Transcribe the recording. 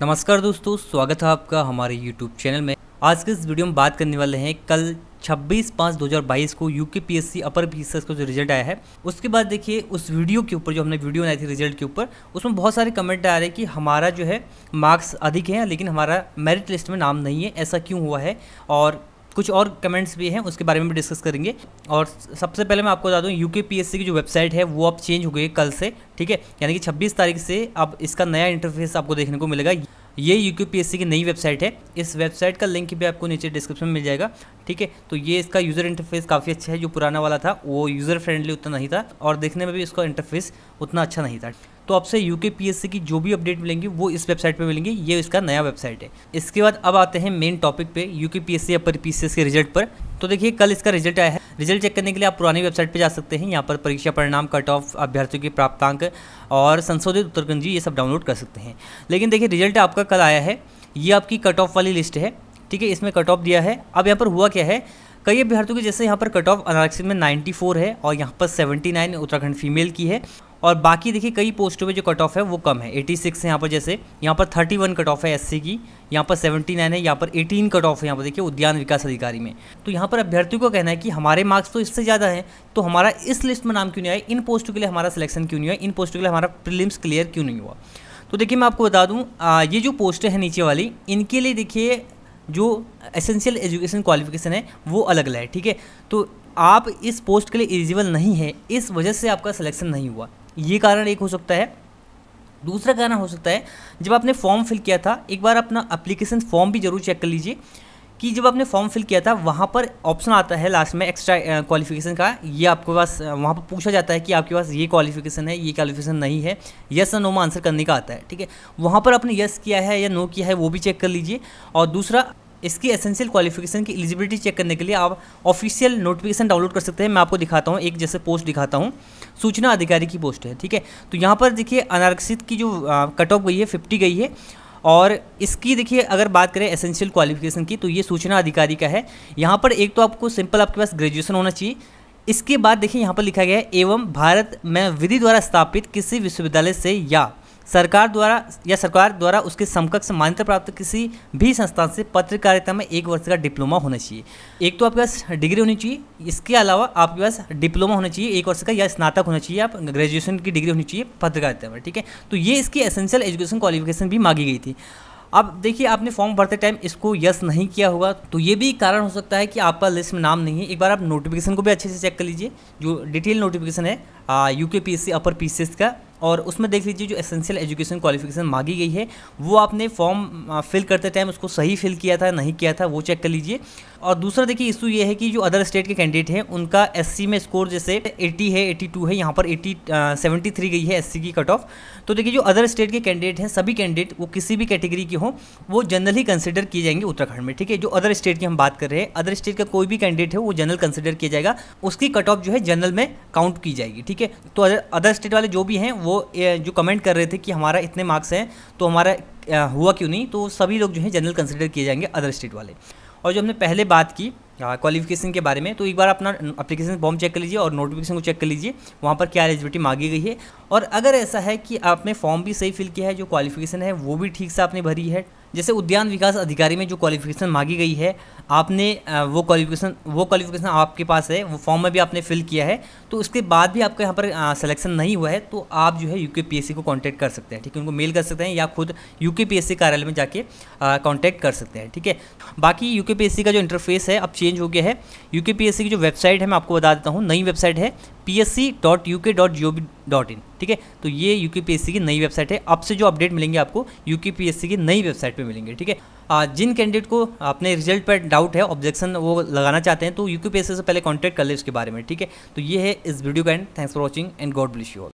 नमस्कार दोस्तों स्वागत है आपका हमारे यूट्यूब चैनल में आज के इस वीडियो में बात करने वाले हैं कल 26 पाँच 2022 को U K P S C upper P का जो रिजल्ट आया है उसके बाद देखिए उस वीडियो के ऊपर जो हमने वीडियो बनाई थी रिजल्ट के ऊपर उसमें बहुत सारे कमेंट आ रहे हैं कि हमारा जो है मार्क्स अधिक हैं लेकिन हमारा मेरिट लिस्ट में नाम नहीं है ऐसा क्यों हुआ है और कुछ और कमेंट्स भी हैं उसके बारे में भी डिस्कस करेंगे और सबसे पहले मैं आपको बता दूँ यू की जो वेबसाइट है वो अब चेंज हो गई कल से ठीक है यानी कि छब्बीस तारीख से अब इसका नया इंटरफेस आपको देखने को मिलेगा ये यू की नई वेबसाइट है इस वेबसाइट का लिंक भी आपको नीचे डिस्क्रिप्शन में मिल जाएगा ठीक है तो ये इसका यूज़र इंटरफेस काफ़ी अच्छा है जो पुराना वाला था वो यूज़र फ्रेंडली उतना नहीं था और देखने में भी इसका इंटरफेस उतना अच्छा नहीं था तो आपसे यू के की जो भी अपडेट मिलेंगी वो इस वेबसाइट पे मिलेंगी ये इसका नया वेबसाइट है इसके बाद अब आते हैं मेन टॉपिक पे U K P S C upper P के रिजल्ट पर तो देखिए कल इसका रिजल्ट आया है रिजल्ट चेक करने के लिए आप पुरानी वेबसाइट पर जा सकते हैं यहाँ पर परीक्षा परिणाम कट ऑफ अभ्यर्थियों की प्राप्तांक और संशोधित उत्तरगंजी ये सब डाउनलोड कर सकते हैं लेकिन देखिए रिजल्ट आपका कल आया है ये आपकी कट ऑफ वाली लिस्ट है ठीक है इसमें कट ऑफ दिया है अब यहाँ पर हुआ क्या है कई अभ्यर्थियों के जैसे यहाँ पर कट ऑफ अनारक्षित में 94 है और यहाँ पर 79 उत्तराखंड फीमेल की है और बाकी देखिए कई पोस्टों पे जो कट ऑफ है वो कम है 86 है यहाँ पर जैसे यहाँ पर 31 कट ऑफ है एससी की यहाँ पर 79 है यहाँ पर 18 कट ऑफ है यहाँ पर देखिए उद्यान विकास अधिकारी में तो यहाँ पर अभ्यर्थियों का कहना है कि हमारे मार्क्स तो इससे ज़्यादा है तो हमारा इस लिस्ट में नाम क्यों नहीं आया इन पोस्टों के लिए हमारा सिलेक्शन क्यों नहीं हुआ इन पोस्टों के लिए हमारा प्रिलिम्स क्लियर क्यों नहीं हुआ तो देखिए मैं आपको बता दूँ ये जो पोस्टें हैं नीचे वाली इनके लिए देखिए जो एसेंशियल एजुकेशन क्वालिफिकेशन है वो अलग अलग है ठीक है तो आप इस पोस्ट के लिए एलिजिबल नहीं है इस वजह से आपका सिलेक्शन नहीं हुआ ये कारण एक हो सकता है दूसरा कारण हो सकता है जब आपने फॉर्म फिल किया था एक बार अपना अप्लीकेशन फॉर्म भी जरूर चेक कर लीजिए कि जब आपने फॉर्म फिल किया था वहाँ पर ऑप्शन आता है लास्ट में एक्स्ट्रा क्वालिफिकेशन का ये आपके पास वहाँ पर पूछा जाता है कि आपके पास ये क्वालिफिकेशन है ये क्वालिफिकेशन नहीं है यस या नो में आंसर करने का आता है ठीक है वहाँ पर आपने यस किया है या नो किया है वो भी चेक कर लीजिए और दूसरा इसकी एसेंशियल क्वालिफिकेशन की एलिजिबिलिटी चेक करने के लिए आप ऑफिशियल नोटिफिकेशन डाउनलोड कर सकते हैं मैं आपको दिखाता हूँ एक जैसे पोस्ट दिखाता हूँ सूचना अधिकारी की पोस्ट है ठीक है तो यहाँ पर देखिए अनारक्षित की जो कट ऑफ गई है फिफ्टी गई है और इसकी देखिए अगर बात करें एसेंशियल क्वालिफिकेशन की तो ये सूचना अधिकारी का है यहाँ पर एक तो आपको सिंपल आपके पास ग्रेजुएशन होना चाहिए इसके बाद देखिए यहाँ पर लिखा गया है एवं भारत में विधि द्वारा स्थापित किसी विश्वविद्यालय से या सरकार द्वारा या सरकार द्वारा उसके समकक्ष मान्यता प्राप्त किसी भी संस्थान से पत्रकारिता में एक वर्ष का डिप्लोमा होना चाहिए एक तो आपके पास डिग्री होनी चाहिए इसके अलावा आपके पास डिप्लोमा होना चाहिए एक वर्ष का या स्नातक होना चाहिए आप ग्रेजुएशन की डिग्री होनी चाहिए पत्रकारिता में ठीक है तो ये इसकी एसेंशियल एजुकेशन क्वालिफिकेशन भी मांगी गई थी अब देखिए आपने फॉर्म भरते टाइम इसको यस नहीं किया होगा तो ये भी कारण हो सकता है कि आपका लिस्ट में नाम नहीं है एक बार आप नोटिफिकेशन को भी अच्छे से चेक कर लीजिए जो डिटेल नोटिफिकेशन है U K P upper P का और उसमें देख लीजिए जो एसेंशियल एजुकेशन क्वालिफिकेशन मांगी गई है वो आपने फॉर्म फिल करते टाइम उसको सही फिल किया था नहीं किया था वो चेक कर लीजिए और दूसरा देखिए इशू ये है कि जो अदर स्टेट के कैंडिडेट हैं उनका एससी में स्कोर जैसे 80 है 82 है यहाँ पर 80 सेवेंटी थ्री गई है एस की कट ऑफ तो देखिए जो अदर स्टेट के कैंडिडेट हैं सभी कैंडिडेट वो किसी भी कैटेगरी के हों वो जनरली कंसिडर किए जाएंगे उत्तराखंड में ठीक है जो अदर स्टेट की हम बात कर रहे हैं अदर स्टेट का कोई भी कैंडिडेट है वो जनरल कंसिडर किया जाएगा उसकी कट ऑफ जो है जनरल में काउंट की जाएगी ठीक है तो अदर स्टेट वाले जो भी हैं वो जो कमेंट कर रहे थे कि हमारा इतने मार्क्स हैं तो हमारा हुआ क्यों नहीं तो सभी लोग जो है जनरल कंसिडर किए जाएंगे अदर स्टेट वाले और जो हमने पहले बात की क्वालिफिकेशन के बारे में तो एक बार अपना अप्लीकेशन फॉर्म चेक कर लीजिए और नोटिफिकेशन को चेक कर लीजिए वहाँ पर क्या एलिजिबिलिटी मांगी गई है और अगर ऐसा है कि आपने फॉर्म भी सही फिल किया है जो क्वालिफिकेशन है वो भी ठीक से आपने भरी है जैसे उद्यान विकास अधिकारी में जो क्वालिफिकेशन मांगी गई है आपने वो क्वालिफिकेशन वो क्वालिफिकेशन आपके पास है वो फॉर्म में भी आपने फिल किया है तो उसके बाद भी आपका यहाँ पर सिलेक्शन नहीं हुआ है तो आप जो है यू को कॉन्टैक्ट कर सकते हैं ठीक है उनको मेल कर सकते हैं या खुद यू कार्यालय में जाके कॉन्टैक्ट कर सकते हैं ठीक है बाकी यू का जो इंटरफेस है अब चेंज हो गया है यू की जो वेबसाइट है मैं आपको बता देता हूँ नई वेबसाइट है पी डॉट इन ठीक है तो ये यू की नई वेबसाइट है अब से जो अपडेट मिलेंगे आपको यू की नई वेबसाइट पर मिलेंगे ठीक है जिन कैंडिडेट को अपने रिजल्ट पर डाउट है ऑब्जेक्शन वो लगाना चाहते हैं तो यू से पहले कॉन्टैक्ट कर ले इसके बारे में ठीक है तो ये है इस वीडियो का and thanks for watching and God bless you